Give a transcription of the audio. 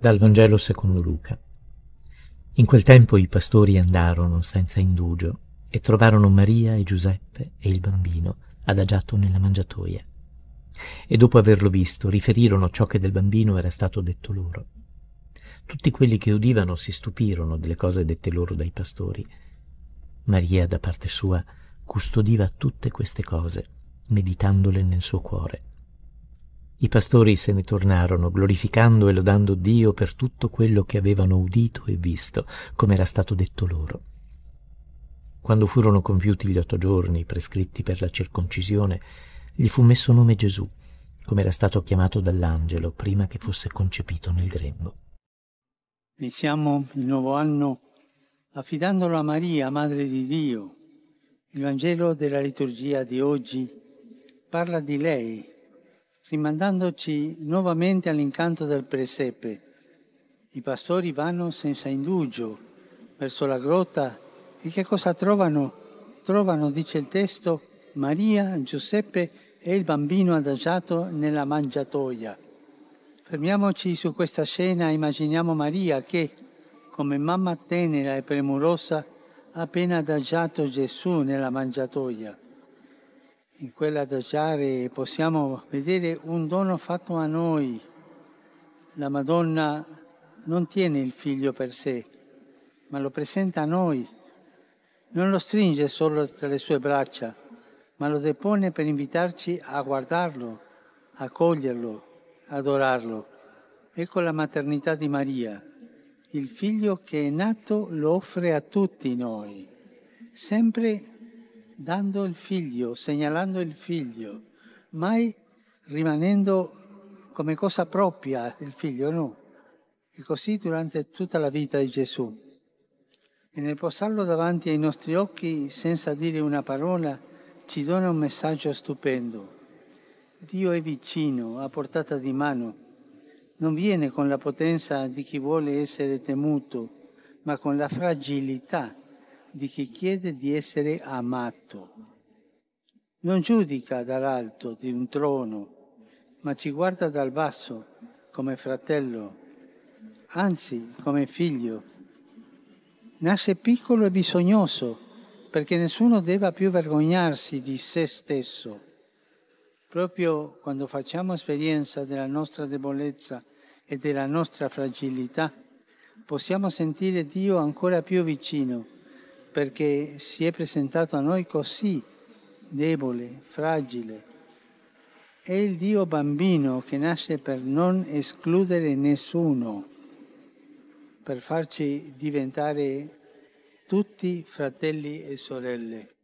dal Vangelo secondo Luca. In quel tempo i pastori andarono senza indugio e trovarono Maria e Giuseppe e il bambino adagiato nella mangiatoia. E dopo averlo visto riferirono ciò che del bambino era stato detto loro. Tutti quelli che udivano si stupirono delle cose dette loro dai pastori. Maria, da parte sua, custodiva tutte queste cose, meditandole nel suo cuore. I pastori se ne tornarono, glorificando e lodando Dio per tutto quello che avevano udito e visto, come era stato detto loro. Quando furono compiuti gli otto giorni prescritti per la circoncisione, gli fu messo nome Gesù, come era stato chiamato dall'angelo prima che fosse concepito nel grembo. Iniziamo il nuovo anno affidandolo a Maria, Madre di Dio. Il Vangelo della liturgia di oggi parla di lei rimandandoci nuovamente all'incanto del presepe. I pastori vanno senza indugio verso la grotta e che cosa trovano? Trovano, dice il testo, Maria, Giuseppe e il bambino adagiato nella mangiatoia. Fermiamoci su questa scena e immaginiamo Maria che, come mamma tenera e premurosa, ha appena adagiato Gesù nella mangiatoia in quella Dajari possiamo vedere un dono fatto a noi. La Madonna non tiene il figlio per sé, ma lo presenta a noi. Non lo stringe solo tra le sue braccia, ma lo depone per invitarci a guardarlo, a coglierlo, adorarlo. Ecco la maternità di Maria. Il figlio che è nato lo offre a tutti noi, sempre dando il figlio, segnalando il figlio, mai rimanendo come cosa propria il figlio, no. E così durante tutta la vita di Gesù. E nel posarlo davanti ai nostri occhi senza dire una parola ci dona un messaggio stupendo. Dio è vicino, a portata di mano. Non viene con la potenza di chi vuole essere temuto, ma con la fragilità di chi chiede di essere amato. Non giudica dall'alto di un trono, ma ci guarda dal basso come fratello, anzi come figlio. Nasce piccolo e bisognoso perché nessuno debba più vergognarsi di se stesso. Proprio quando facciamo esperienza della nostra debolezza e della nostra fragilità, possiamo sentire Dio ancora più vicino perché si è presentato a noi così debole, fragile. È il Dio bambino che nasce per non escludere nessuno, per farci diventare tutti fratelli e sorelle.